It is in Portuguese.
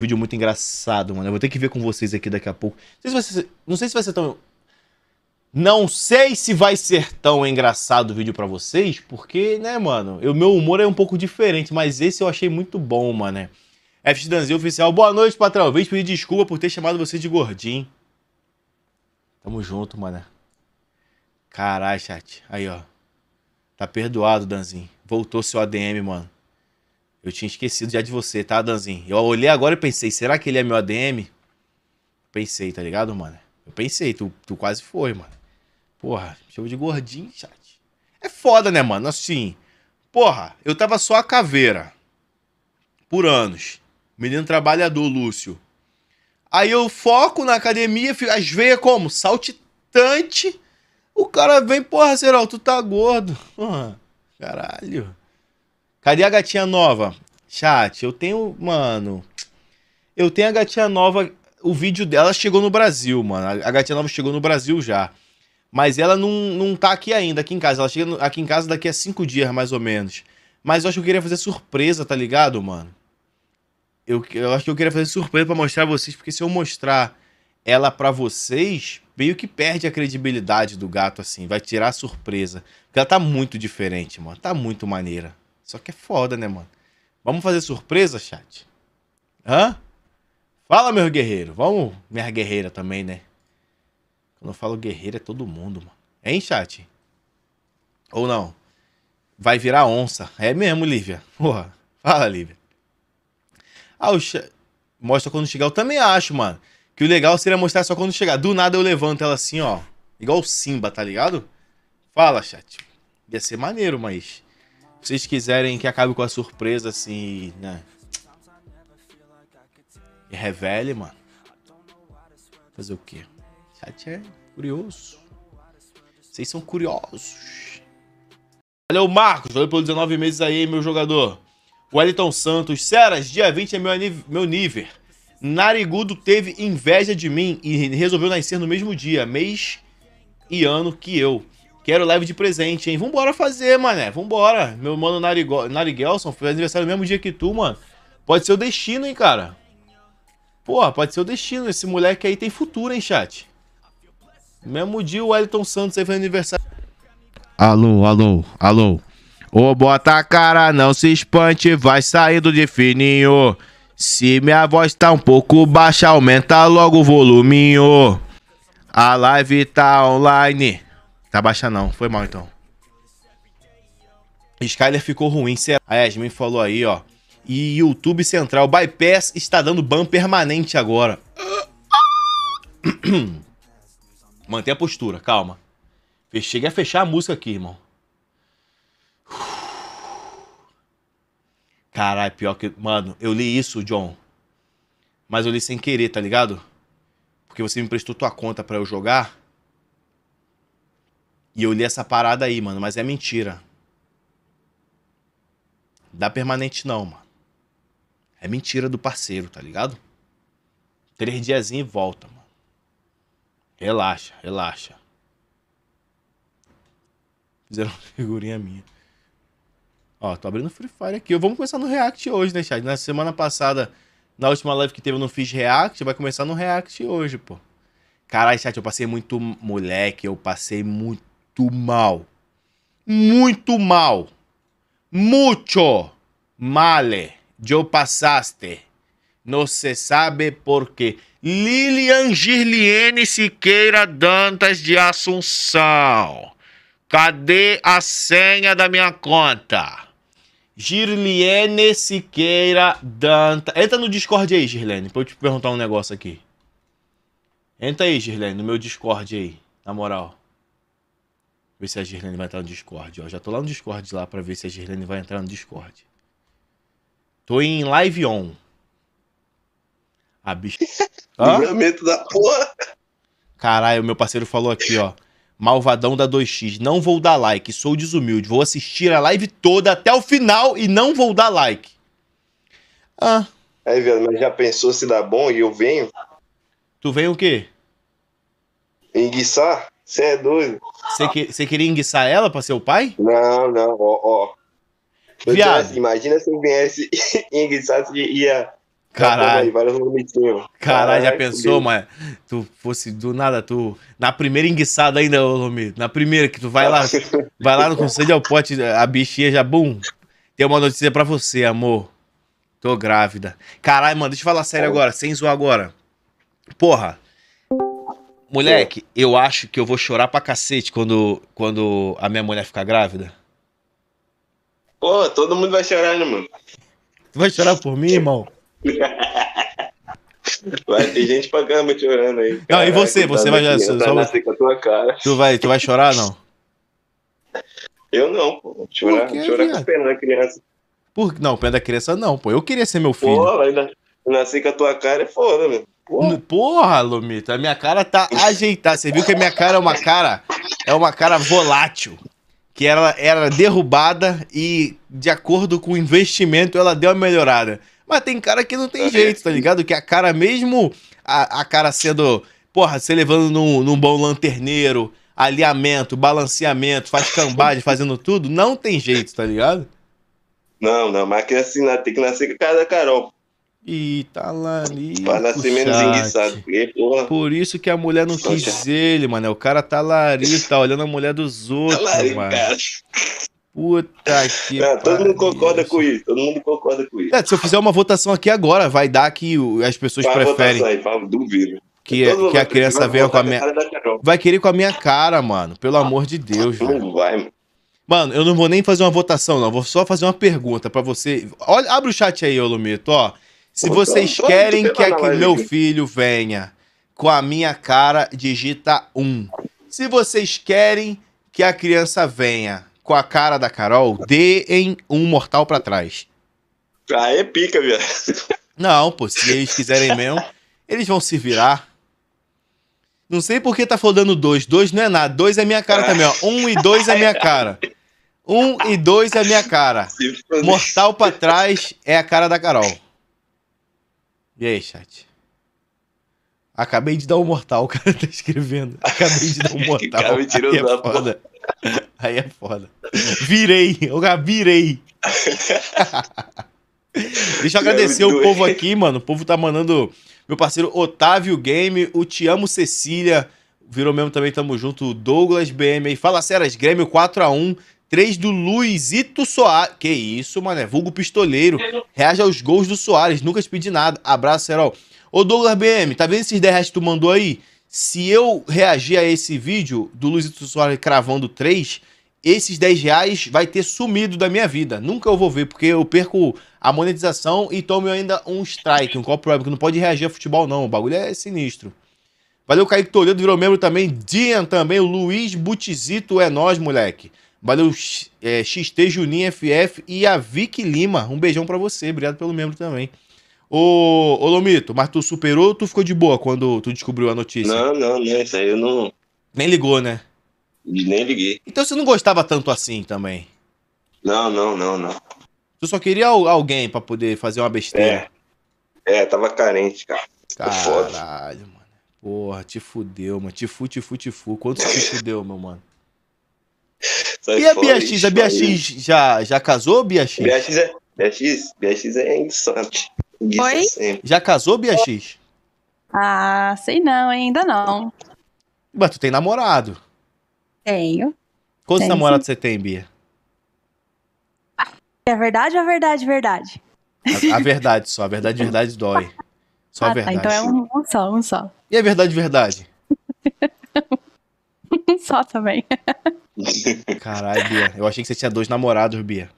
vídeo muito engraçado, mano. Eu vou ter que ver com vocês aqui daqui a pouco. Não sei se vai ser, não sei se vai ser tão. Não sei se vai ser tão engraçado o vídeo para vocês, porque, né, mano, o meu humor é um pouco diferente, mas esse eu achei muito bom, mano. FX Danzinho Oficial, boa noite, patrão. Vim pedir desculpa por ter chamado você de gordinho. Tamo junto, mano. Caralho, chat. Aí, ó. Tá perdoado, Danzinho. Voltou seu ADM, mano. Eu tinha esquecido já de você, tá, Danzinho? Eu olhei agora e pensei, será que ele é meu ADM? Pensei, tá ligado, mano? Eu pensei, tu, tu quase foi, mano. Porra, chama de gordinho, chat. É foda, né, mano? Assim, porra, eu tava só a caveira. Por anos. Menino trabalhador, Lúcio. Aí eu foco na academia, as veias como? Saltitante. O cara vem, porra, Serol, tu tá gordo. Porra, caralho. Cadê a gatinha nova? Chat, eu tenho, mano. Eu tenho a gatinha nova. O vídeo dela chegou no Brasil, mano. A gatinha nova chegou no Brasil já. Mas ela não, não tá aqui ainda, aqui em casa. Ela chega aqui em casa daqui a cinco dias, mais ou menos. Mas eu acho que eu queria fazer surpresa, tá ligado, mano? Eu, eu acho que eu queria fazer surpresa para mostrar vocês, porque se eu mostrar ela para vocês, meio que perde a credibilidade do gato, assim. Vai tirar a surpresa. Porque ela tá muito diferente, mano. Tá muito maneira. Só que é foda, né, mano? Vamos fazer surpresa, chat? Hã? Fala, meu guerreiro. Vamos. Minha guerreira também, né? Quando eu falo guerreiro é todo mundo, mano. Hein, chat? Ou não? Vai virar onça. É mesmo, Lívia. Porra. Fala, Lívia. Ah, o chat... Mostra quando chegar. Eu também acho, mano. Que o legal seria mostrar só quando chegar. Do nada eu levanto ela assim, ó. Igual o Simba, tá ligado? Fala, chat. Ia ser maneiro, mas vocês quiserem que acabe com a surpresa, assim, né? E revele, mano. Fazer o quê? chat é curioso. Vocês são curiosos. Valeu, Marcos. Valeu pelos 19 meses aí, meu jogador. Wellington Santos. Ceras, dia 20 é meu, meu nível. Narigudo teve inveja de mim e resolveu nascer no mesmo dia, mês e ano que eu. Quero live de presente, hein? Vambora fazer, mané. Vambora. Meu mano Narigelson foi aniversário no mesmo dia que tu, mano. Pode ser o destino, hein, cara. Porra, pode ser o destino. Esse moleque aí tem futuro, hein, chat. mesmo dia o Wellington Santos aí fez aniversário. Alô, alô, alô. Ô, bota a cara, não se espante, vai saindo de fininho. Se minha voz tá um pouco baixa, aumenta logo o voluminho. A live tá online. Tá baixa não. Foi mal então. Skyler ficou ruim. É a Yasmin falou aí, ó. E YouTube Central Bypass está dando ban permanente agora. Manter a postura, calma. Cheguei a fechar a música aqui, irmão. Caralho, pior que. Mano, eu li isso, John. Mas eu li sem querer, tá ligado? Porque você me prestou tua conta para eu jogar. E eu li essa parada aí, mano, mas é mentira. Dá permanente não, mano. É mentira do parceiro, tá ligado? Três diazinhos e volta, mano. Relaxa, relaxa. Fizeram uma figurinha minha. Ó, tô abrindo Free Fire aqui. Vamos começar no React hoje, né, chat Na semana passada, na última live que teve, eu não fiz React. Vai começar no React hoje, pô. Caralho, chat, eu passei muito moleque, eu passei muito muito mal. Muito mal. Mucho male. Eu passaste. Não se sabe por quê. Lilian Girliene Siqueira Dantas de Assunção. Cadê a senha da minha conta? Girliene Siqueira Dantas. Entra no Discord aí, Girlene, pra eu te perguntar um negócio aqui. Entra aí, Girlene, no meu Discord aí, na moral ver se a Girlene vai entrar no Discord. Ó, já tô lá no Discord lá para ver se a Girlene vai entrar no Discord. Tô em live on. A bicha. Livramento da porra. Caralho, meu parceiro falou aqui, ó. Malvadão da 2x, não vou dar like, sou desumilde, vou assistir a live toda até o final e não vou dar like. Ah. Aí, velho, mas já pensou se dá bom e eu venho? Tu vem o quê? Enguiçar? Você é doido. Você que, queria enguiçar ela pra ser o pai? Não, não, ó, ó. Viado. Assim, imagina se eu viesse e enguiçasse e ia. Caralho. Caralho, já pensou, mano? Tu fosse do nada, tu. Na primeira enguiçada ainda, ô Lomito. Na primeira que tu vai lá, vai lá no conselho ao é pote, a bichinha já, bum. Tem uma notícia pra você, amor. Tô grávida. Caralho, mano, deixa eu falar sério agora, sem zoar agora. Porra, Moleque, eu acho que eu vou chorar pra cacete quando, quando a minha mulher ficar grávida. Pô, todo mundo vai chorar, né, mano? Tu vai chorar por mim, irmão? Vai ter gente pra caramba chorando aí. Cara. Não, e você? Tá você vai tá chorar? Só... Tu, vai, tu vai chorar não? Eu não, pô. Chorar, por quê, chorar com pena da criança. Por... Não, pena da criança não, pô. Eu queria ser meu filho. Pô, ainda nasci com a tua cara é foda, meu. Porra, Porra Lomito, a minha cara tá ajeitada. Você viu que a minha cara é uma cara é uma cara volátil, que ela era derrubada e de acordo com o investimento ela deu uma melhorada. Mas tem cara que não tem tá jeito, tá ligado? Que a cara mesmo a, a cara sendo, porra, você levando num, num bom lanterneiro, alinhamento, balanceamento, faz cambagem, fazendo tudo, não tem jeito, tá ligado? Não, não, mas que assim, tem que nascer com a cara da Carol. E tá lá ali. Vai assim menos enguiçado, porque, porra. Por isso que a mulher não quis já. ele, mano. O cara tá lá ali tá olhando a mulher dos outros, tá lá, mano. Cara. Puta que. Não, todo mundo concorda com isso. Todo mundo concorda com isso. É, se eu fizer uma votação aqui agora, vai dar que as pessoas vai preferem. Aí, vai, duvido. Que, que a criança venha com a minha. Vai querer com a minha cara, mano. Pelo ah, amor de Deus, não velho. Não vai, mano. Mano, eu não vou nem fazer uma votação, não. Vou só fazer uma pergunta para você. Olha, abre o chat aí, ô ó. Se vocês querem que, que meu filho venha com a minha cara, digita Um. Se vocês querem que a criança venha com a cara da Carol, deem um mortal para trás. Ah, é pica, viado. Não, pô, se eles quiserem mesmo, eles vão se virar. Não sei por que tá faltando dois. Dois não é nada. Dois é minha cara também, ó. Um e dois é minha cara. Um e dois é minha cara. Mortal para trás é a cara da Carol. E aí, chat? Acabei de dar um mortal, o cara tá escrevendo. Acabei de dar um mortal. cara, me tirou aí é foda. Aí é foda. Virei, eu virei. Deixa eu agradecer o povo aqui, mano. O povo tá mandando meu parceiro Otávio Game, o Te Amo Cecília, virou mesmo também, tamo junto, Douglas BM aí. Fala Seras, Grêmio 4x1, 3 do Luizito Soares. Que isso, mano. É vulgo pistoleiro. Reage aos gols do Soares. Nunca te pedi nada. Abraço, Herol. Ô, Douglas BM, tá vendo esses 10 reais que tu mandou aí? Se eu reagir a esse vídeo do Luizito Soares cravando 3, esses 10 reais vai ter sumido da minha vida. Nunca eu vou ver, porque eu perco a monetização e tomo ainda um strike, um copyright, que não pode reagir a futebol, não. O bagulho é sinistro. Valeu, Kaique Toledo, virou membro também. Dian também, o Luiz Butizito, é nós, moleque. Valeu, é, XT Juninho FF e a Vic Lima. Um beijão para você, obrigado pelo membro também. Ô, ô Lomito, mas tu superou ou tu ficou de boa quando tu descobriu a notícia? Não, não, não, né? isso aí eu não. Nem ligou, né? Nem liguei. Então você não gostava tanto assim também? Não, não, não, não. Tu só queria alguém para poder fazer uma besteira? É. É, tava carente, cara. Tá Caralho, mano. Porra, te fudeu, mano. Te fu, te fu, te fu. Quanto te fudeu, meu mano? Sai e a BX? A BX já, já casou, BX? BX é, BX, BX é inguiçante. Oi? Sempre. Já casou, BX? Ah, sei não, ainda não. Mas tu tem namorado? Tenho. Quantos namorados você tem, Bia? É verdade ou é verdade, verdade? A, a, verdade só, a verdade, verdade dói. Só ah, a verdade. Tá, então é um, um só, um só. E a é verdade, verdade? Só também. Caralho, Bia. Eu achei que você tinha dois namorados, Bia.